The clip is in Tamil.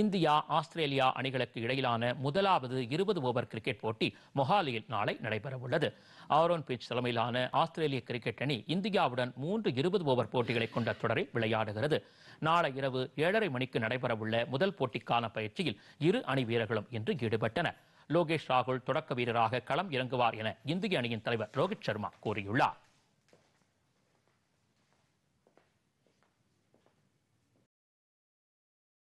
இந்தியா ஆஸ்திரேலியா அணிகளுக்கு இடையிலான முதலாவது இருபது ஓவர் கிரிக்கெட் போட்டி மொஹாலியில் நாளை நடைபெறவுள்ளது ஆரோன் பிச் தலைமையிலான ஆஸ்திரேலிய கிரிக்கெட் அணி இந்தியாவுடன் மூன்று இருபது ஓவர் போட்டிகளை கொண்ட தொடரை விளையாடுகிறது நாளை இரவு ஏழரை மணிக்கு நடைபெறவுள்ள முதல் போட்டிக்கான பயிற்சியில் இரு அணி வீரர்களும் இன்று ஈடுபட்டனர் லோகேஷ் ராகுல் தொடக்க வீரராக களம் இறங்குவார் என இந்திய அணியின் தலைவர் ரோஹித் சர்மா கூறியுள்ளார்